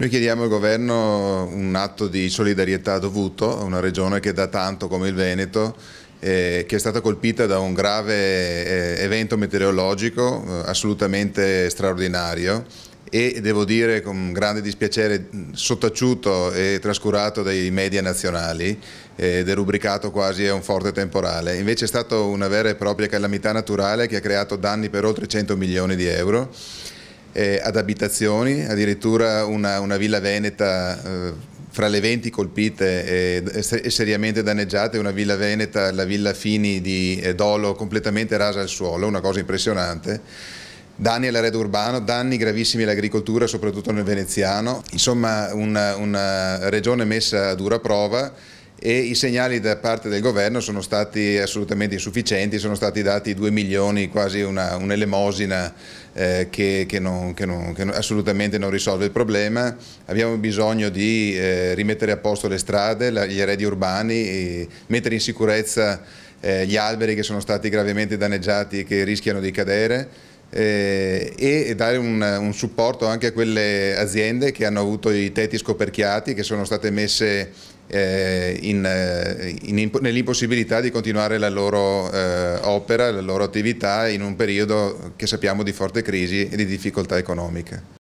Noi chiediamo al governo un atto di solidarietà dovuto a una regione che da tanto come il Veneto eh, che è stata colpita da un grave eh, evento meteorologico eh, assolutamente straordinario e devo dire con grande dispiacere sottaciuto e trascurato dai media nazionali ed eh, è rubricato quasi a un forte temporale. Invece è stata una vera e propria calamità naturale che ha creato danni per oltre 100 milioni di euro eh, ad abitazioni, addirittura una, una villa veneta eh, fra le 20 colpite e, seriamente danneggiate, una villa veneta, la villa Fini di eh, Dolo completamente rasa al suolo, una cosa impressionante. Danni all'arredo urbano, danni gravissimi all'agricoltura, soprattutto nel veneziano. Insomma, una, una regione messa a dura prova e i segnali da parte del governo sono stati assolutamente insufficienti, sono stati dati 2 milioni, quasi un'elemosina un eh, che, che, non, che, non, che assolutamente non risolve il problema. Abbiamo bisogno di eh, rimettere a posto le strade, la, gli arredi urbani, mettere in sicurezza eh, gli alberi che sono stati gravemente danneggiati e che rischiano di cadere. Eh, e dare un, un, supporto anche a quelle aziende che hanno avuto i tetti scoperchiati, che sono state messe eh, eh nell'impossibilità di continuare la loro eh, opera, la loro attività in un periodo che sappiamo di forte crisi e di difficoltà economiche.